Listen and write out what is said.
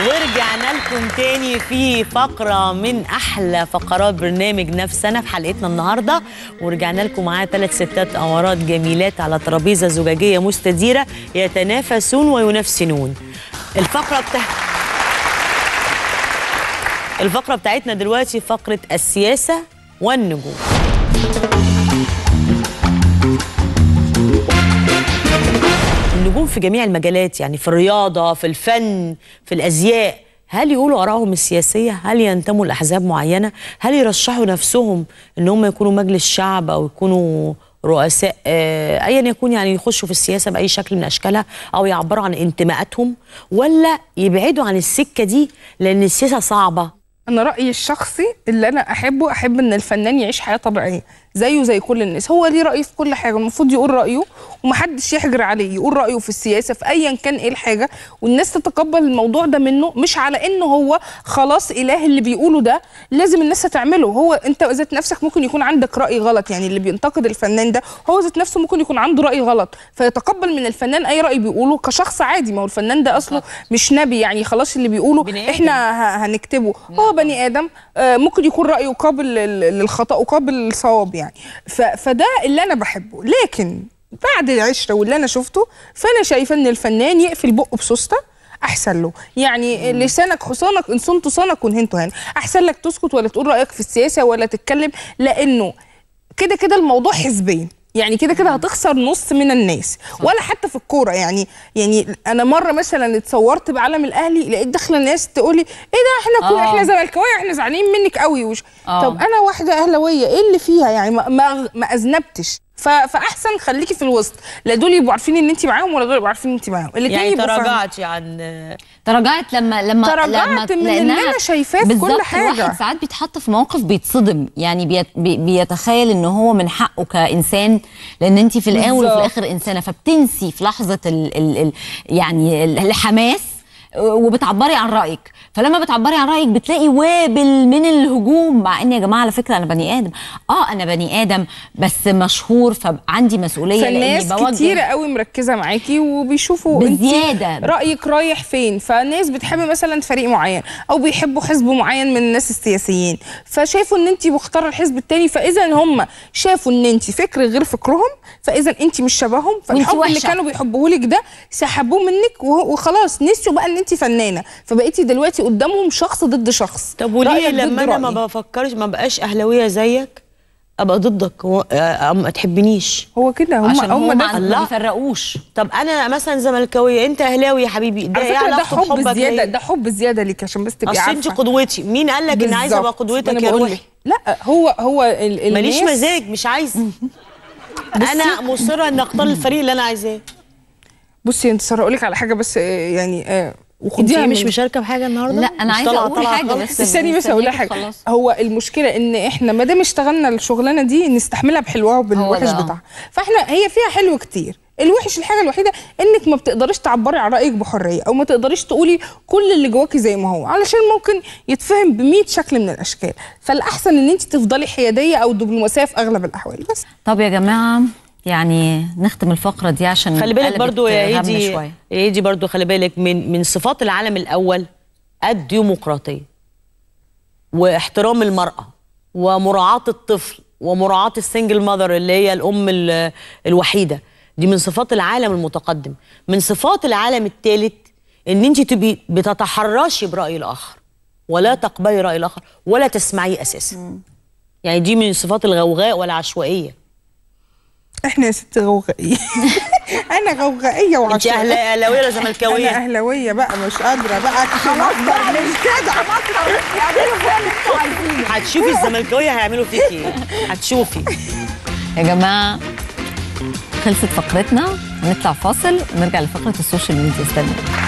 ورجعنا لكم تاني في فقرة من أحلى فقرات برنامج نفسنا في حلقتنا النهاردة ورجعنا لكم معاه ثلاث ستات أمارات جميلات على ترابيزة زجاجية مستديرة يتنافسون وينافسنون الفقرة بتاع الفقرة بتاعتنا دلوقتي فقرة السياسة والنجوم في جميع المجالات يعني في الرياضه في الفن في الازياء هل يقولوا ارائهم السياسيه هل ينتموا لاحزاب معينه هل يرشحوا نفسهم ان هم يكونوا مجلس شعب او يكونوا رؤساء آه، ايا يكون يعني يخشوا في السياسه باي شكل من اشكالها او يعبروا عن انتماءاتهم ولا يبعدوا عن السكه دي لان السياسه صعبه انا رايي الشخصي اللي انا احبه احب ان الفنان يعيش حياه طبيعيه زيه زي كل الناس هو ليه راي في كل حاجه المفروض يقول رايه ومحدش يحجر عليه يقول رايه في السياسه في ايا كان ايه الحاجه والناس تتقبل الموضوع ده منه مش على انه هو خلاص اله اللي بيقوله ده لازم الناس هتعمله هو انت ذات نفسك ممكن يكون عندك راي غلط يعني اللي بينتقد الفنان ده هو ذات نفسه ممكن يكون عنده راي غلط فيتقبل من الفنان اي راي بيقوله كشخص عادي ما هو الفنان ده اصله مش نبي يعني خلاص اللي بيقوله احنا هنكتبه هو نعم. بني ادم آه، ممكن يكون رايه قابل للخطا وقابل للصواب يعني يعني فده اللي انا بحبه لكن بعد العشره واللي انا شفته فانا شايفه ان الفنان يقفل بقه بسوسته احسن له يعني مم. لسانك حصانك ان صنت صانك وانهنت هان احسن لك تسكت ولا تقول رايك في السياسه ولا تتكلم لانه كده كده الموضوع حزبين يعني كده كده هتخسر نص من الناس ولا حتى في الكوره يعني يعني انا مره مثلا اتصورت بعلم الاهلي لقيت داخله ناس تقولي ايه ده احنا كوره احنا آه. زملكاويه احنا زعلانين منك قوي وش. آه. طب انا واحده اهلاويه ايه اللي فيها يعني ما, ما اذنبتش فاحسن خليكي في الوسط لا دول يبقوا عارفين ان انت معاهم ولا دول يبقوا عارفين ان انت معاهم الاثنين يعني تراجعت عن تراجعت لما لما تراجعت لما من اللي انا شايفاه في كل حاجه بالظبط ساعات بيتحط في مواقف بيتصدم يعني بيت بيتخيل ان هو من حقه كانسان لان انت في الاول وفي الاخر انسانه فبتنسي في لحظه الـ الـ الـ يعني الحماس آه، وبتعبري عن رايك فلما بتعبري عن رايك بتلاقي وابل من الهجوم مع ان يا جماعه على فكره انا بني ادم اه انا بني ادم بس مشهور فعندي مسؤوليه فالناس كتيره قوي مركزه معاكي وبيشوفوا بزياده رايك رايح فين فالناس بتحب مثلا فريق معين او بيحبوا حزب معين من الناس السياسيين فشافوا ان انت مختاره الحزب الثاني فاذا هم شافوا ان انت فكر غير فكرهم فاذا انت مش شبههم فالحب اللي كانوا بيحبوه لك ده سحبوه منك وخلاص نسيوا بقى ان انت فنانه فبقيتي دلوقتي قدامهم شخص ضد شخص طب وليه لما انا ما بفكرش ما بقاش اهلاويه زيك ابقى ضدك آه، ما تحبنيش هو كده هم عشان هم ده ما بيفرقوش طب انا مثلا زملكاويه انت اهلاوي يا حبيبي ده يعني ده حب زياده ده حب زياده ليك عشان بس تبقي عارفه انت قدوتي مين قال لك ان عايزه ابقى قدوتك يا روحي لا هو هو ماليش مزاج مش عايز انا مصره ان اختار الفريق اللي انا عايزاه بصي انت ساره اقول لك على حاجه بس آه، يعني آه، وكنت مش مشاركه بحاجه النهارده لا انا عايزه اقول طلع حاجه بس استني بس اقول حاجه خلاص. هو المشكله ان احنا ما دام اشتغلنا الشغلانه دي نستحملها بحلوها وبالوحش بتاعها فاحنا هي فيها حلو كتير الوحش الحاجه الوحيده انك ما بتقدريش تعبري عن رايك بحريه او ما تقدريش تقولي كل اللي جواكي زي ما هو علشان ممكن يتفهم ب 100 شكل من الاشكال فالاحسن ان انت تفضلي حياديه او دبلوماسيه في اغلب الاحوال بس طب يا جماعه يعني نختم الفقره دي عشان خلي بالك برضو يا ايدي يا ايدي برضو خلي بالك من من صفات العالم الاول الديمقراطيه واحترام المراه ومراعاه الطفل ومراعاه السنجل ماذر اللي هي الام الوحيده دي من صفات العالم المتقدم من صفات العالم الثالث ان انت تبقي بتتحرشي براي الاخر ولا تقبلي راي الاخر ولا تسمعيه اساسا يعني دي من صفات الغوغاء والعشوائيه احنا يا ست غوغائيه انا غوغائيه وعشان انت اهلاويه ولا زملكاويه؟ انا اهلاويه بقى مش قادره بقى خلاص بقى مش كده خلاص اعملوا فيها اللي انتوا عايزينه هتشوفي الزملكاويه هيعملوا فيكي ايه؟ هتشوفي يا جماعه خلصت فقرتنا نطلع فاصل ونرجع لفقره السوشيال ميديا استنوا